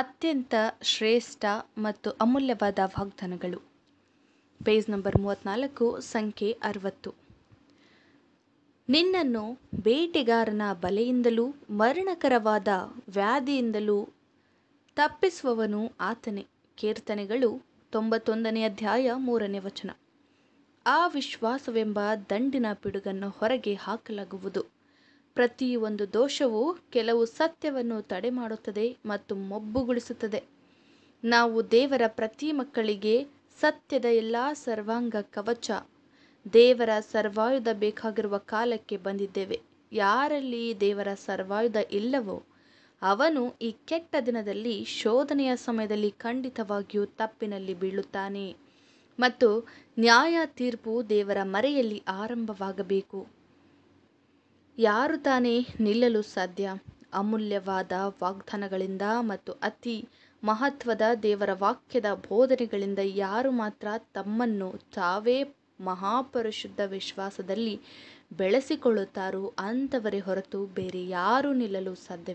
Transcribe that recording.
ಅತ್ಯಂತ ಶ್ರೇಷ್ಠ ಮತ್ತು ಅಮೂಲ್ಯವಾದ ವಾಗ್ದಾನಗಳು ಪೇಜ್ ನಂಬರ್ ಮೂವತ್ತ್ನಾಲ್ಕು ಸಂಖ್ಯೆ ಅರವತ್ತು ನಿನ್ನನ್ನು ಬೇಟೆಗಾರನ ಬಲೆಯಿಂದಲೂ ಮರಣಕರವಾದ ವ್ಯಾಧಿಯಿಂದಲೂ ತಪ್ಪಿಸುವವನು ಆತನೇ ಕೀರ್ತನೆಗಳು ತೊಂಬತ್ತೊಂದನೇ ಅಧ್ಯಾಯ ಮೂರನೇ ವಚನ ಆ ವಿಶ್ವಾಸವೆಂಬ ದಂಡಿನ ಪಿಡುಗನ್ನು ಹೊರಗೆ ಹಾಕಲಾಗುವುದು ಪ್ರತಿಯೊಂದು ದೋಷವು ಕೆಲವು ಸತ್ಯವನ್ನು ತಡೆ ಮಾಡುತ್ತದೆ ಮತ್ತು ಮೊಬ್ಬುಗೊಳಿಸುತ್ತದೆ ನಾವು ದೇವರ ಪ್ರತಿ ಮಕ್ಕಳಿಗೆ ಸತ್ಯದ ಎಲ್ಲ ಸರ್ವಾಂಗ ಕವಚ ದೇವರ ಸರ್ವಾಯುಧ ಬೇಕಾಗಿರುವ ಕಾಲಕ್ಕೆ ಬಂದಿದ್ದೇವೆ ಯಾರಲ್ಲಿ ದೇವರ ಸರ್ವಾಯುಧ ಇಲ್ಲವೋ ಅವನು ಈ ಕೆಟ್ಟ ದಿನದಲ್ಲಿ ಶೋಧನೆಯ ಸಮಯದಲ್ಲಿ ಖಂಡಿತವಾಗಿಯೂ ತಪ್ಪಿನಲ್ಲಿ ಬೀಳುತ್ತಾನೆ ಮತ್ತು ನ್ಯಾಯ ತೀರ್ಪು ದೇವರ ಮರೆಯಲ್ಲಿ ಆರಂಭವಾಗಬೇಕು ಯಾರು ತಾನೇ ನಿಲ್ಲಲು ಸಾಧ್ಯ? ಅಮೂಲ್ಯವಾದ ವಾಗ್ದಾನಗಳಿಂದ ಮತ್ತು ಅತಿ ಮಹತ್ವದ ದೇವರ ವಾಕ್ಯದ ಬೋಧನೆಗಳಿಂದ ಯಾರು ಮಾತ್ರ ತಮ್ಮನ್ನು ತಾವೇ ಮಹಾಪರಿಶುದ್ಧ ವಿಶ್ವಾಸದಲ್ಲಿ ಬೆಳೆಸಿಕೊಳ್ಳುತ್ತಾರೋ ಅಂಥವರೇ ಹೊರತು ಬೇರೆ ಯಾರೂ ನಿಲ್ಲಲು ಸಾಧ್ಯವಿಲ್ಲ.